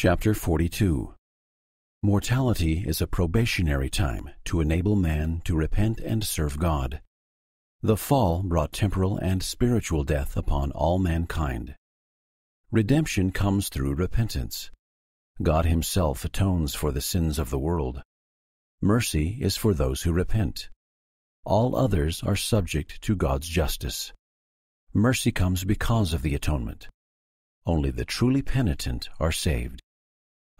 Chapter 42 Mortality is a probationary time to enable man to repent and serve God. The fall brought temporal and spiritual death upon all mankind. Redemption comes through repentance. God Himself atones for the sins of the world. Mercy is for those who repent. All others are subject to God's justice. Mercy comes because of the atonement. Only the truly penitent are saved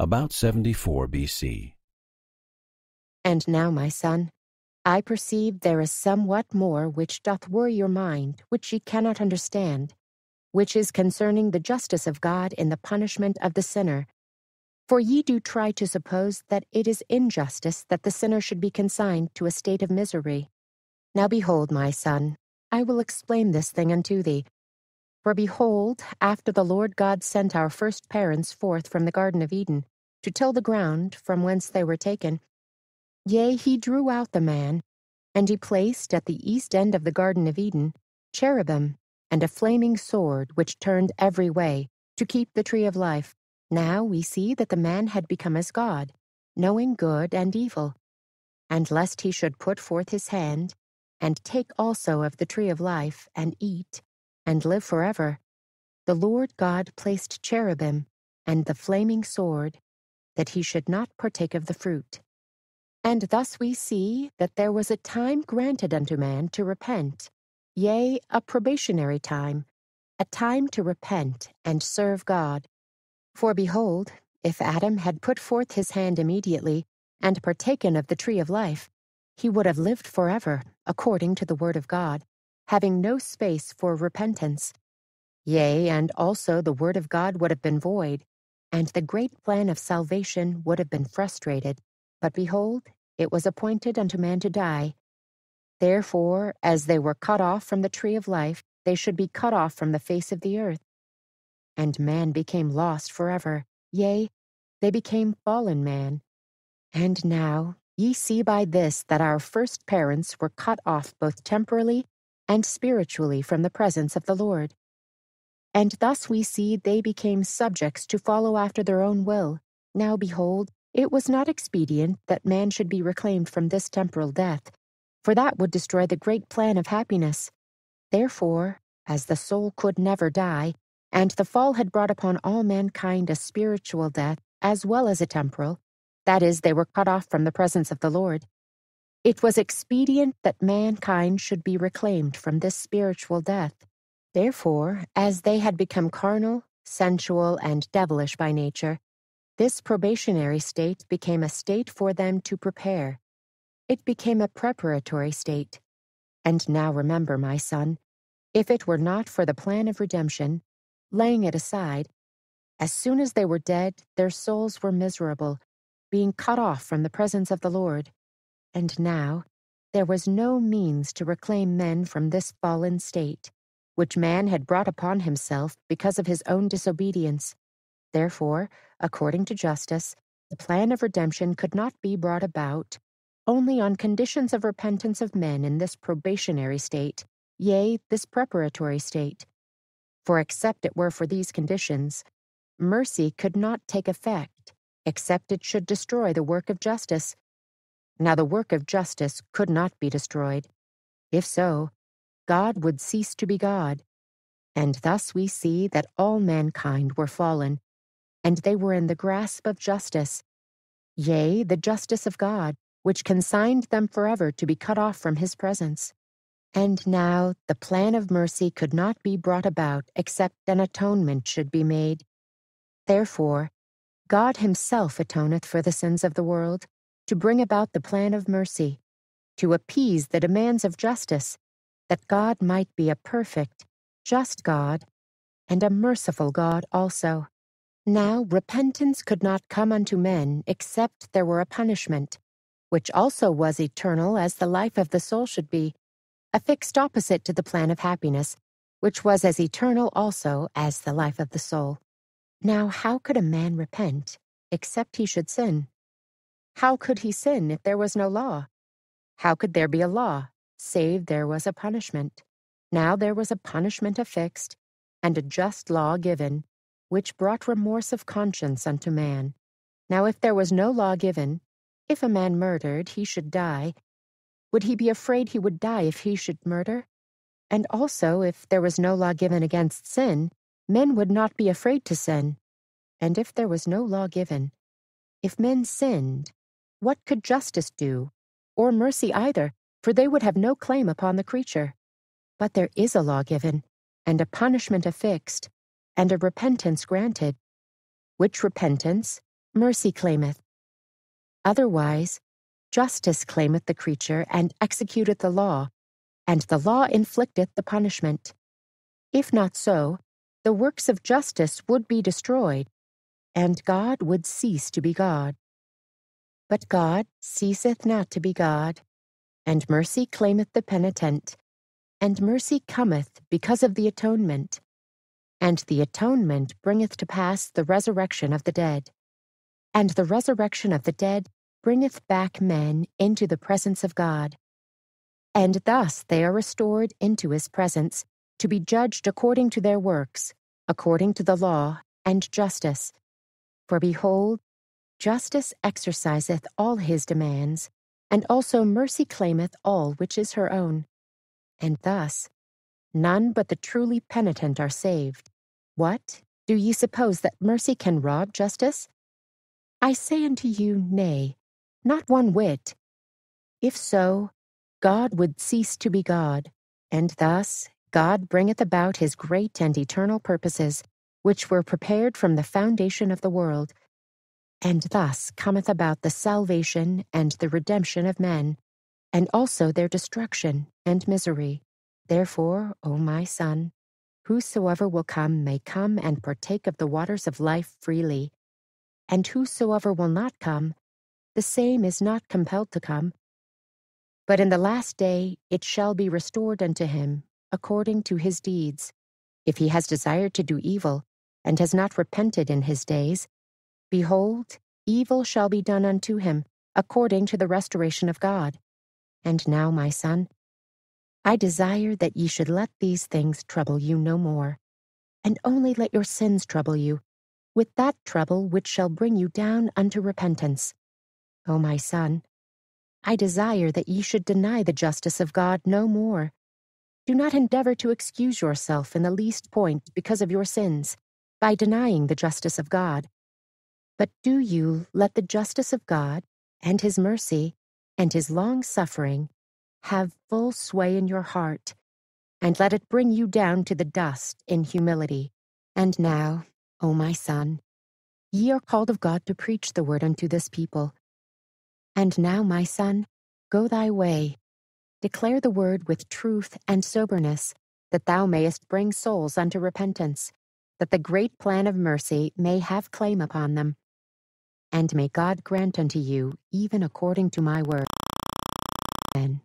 about 74 BC. And now, my son, I perceive there is somewhat more which doth worry your mind, which ye cannot understand, which is concerning the justice of God in the punishment of the sinner. For ye do try to suppose that it is injustice that the sinner should be consigned to a state of misery. Now behold, my son, I will explain this thing unto thee. For behold, after the Lord God sent our first parents forth from the Garden of Eden, to till the ground from whence they were taken. Yea, he drew out the man, and he placed at the east end of the Garden of Eden cherubim and a flaming sword which turned every way to keep the tree of life. Now we see that the man had become as God, knowing good and evil. And lest he should put forth his hand, and take also of the tree of life, and eat, and live forever, the Lord God placed cherubim and the flaming sword that he should not partake of the fruit. And thus we see that there was a time granted unto man to repent, yea, a probationary time, a time to repent and serve God. For behold, if Adam had put forth his hand immediately and partaken of the tree of life, he would have lived forever, according to the word of God, having no space for repentance. Yea, and also the word of God would have been void, and the great plan of salvation would have been frustrated. But behold, it was appointed unto man to die. Therefore, as they were cut off from the tree of life, they should be cut off from the face of the earth. And man became lost forever, yea, they became fallen man. And now ye see by this that our first parents were cut off both temporally and spiritually from the presence of the Lord. And thus we see they became subjects to follow after their own will. Now behold, it was not expedient that man should be reclaimed from this temporal death, for that would destroy the great plan of happiness. Therefore, as the soul could never die, and the fall had brought upon all mankind a spiritual death as well as a temporal, that is, they were cut off from the presence of the Lord. It was expedient that mankind should be reclaimed from this spiritual death, Therefore, as they had become carnal, sensual, and devilish by nature, this probationary state became a state for them to prepare. It became a preparatory state. And now remember, my son, if it were not for the plan of redemption, laying it aside, as soon as they were dead, their souls were miserable, being cut off from the presence of the Lord. And now, there was no means to reclaim men from this fallen state which man had brought upon himself because of his own disobedience. Therefore, according to justice, the plan of redemption could not be brought about only on conditions of repentance of men in this probationary state, yea, this preparatory state. For except it were for these conditions, mercy could not take effect, except it should destroy the work of justice. Now the work of justice could not be destroyed. If so, God would cease to be God. And thus we see that all mankind were fallen, and they were in the grasp of justice, yea, the justice of God, which consigned them forever to be cut off from his presence. And now the plan of mercy could not be brought about except an atonement should be made. Therefore, God himself atoneth for the sins of the world, to bring about the plan of mercy, to appease the demands of justice, that God might be a perfect, just God, and a merciful God also. Now repentance could not come unto men except there were a punishment, which also was eternal as the life of the soul should be, a fixed opposite to the plan of happiness, which was as eternal also as the life of the soul. Now how could a man repent except he should sin? How could he sin if there was no law? How could there be a law save there was a punishment. Now there was a punishment affixed, and a just law given, which brought remorse of conscience unto man. Now if there was no law given, if a man murdered, he should die. Would he be afraid he would die if he should murder? And also, if there was no law given against sin, men would not be afraid to sin. And if there was no law given, if men sinned, what could justice do, or mercy either, for they would have no claim upon the creature. But there is a law given, and a punishment affixed, and a repentance granted, which repentance mercy claimeth. Otherwise, justice claimeth the creature and executeth the law, and the law inflicteth the punishment. If not so, the works of justice would be destroyed, and God would cease to be God. But God ceaseth not to be God, and mercy claimeth the penitent, and mercy cometh because of the atonement. And the atonement bringeth to pass the resurrection of the dead. And the resurrection of the dead bringeth back men into the presence of God. And thus they are restored into his presence, to be judged according to their works, according to the law and justice. For behold, justice exerciseth all his demands, and also mercy claimeth all which is her own. And thus, none but the truly penitent are saved. What? Do ye suppose that mercy can rob justice? I say unto you, Nay, not one whit. If so, God would cease to be God, and thus God bringeth about his great and eternal purposes, which were prepared from the foundation of the world and thus cometh about the salvation and the redemption of men, and also their destruction and misery. Therefore, O my son, whosoever will come may come and partake of the waters of life freely, and whosoever will not come, the same is not compelled to come. But in the last day it shall be restored unto him according to his deeds. If he has desired to do evil, and has not repented in his days, Behold, evil shall be done unto him, according to the restoration of God. And now, my son, I desire that ye should let these things trouble you no more, and only let your sins trouble you, with that trouble which shall bring you down unto repentance. O my son, I desire that ye should deny the justice of God no more. Do not endeavor to excuse yourself in the least point because of your sins, by denying the justice of God, but do you let the justice of God and his mercy and his long suffering have full sway in your heart, and let it bring you down to the dust in humility. And now, O my son, ye are called of God to preach the word unto this people. And now, my son, go thy way, declare the word with truth and soberness, that thou mayest bring souls unto repentance, that the great plan of mercy may have claim upon them and may God grant unto you, even according to my word. Amen.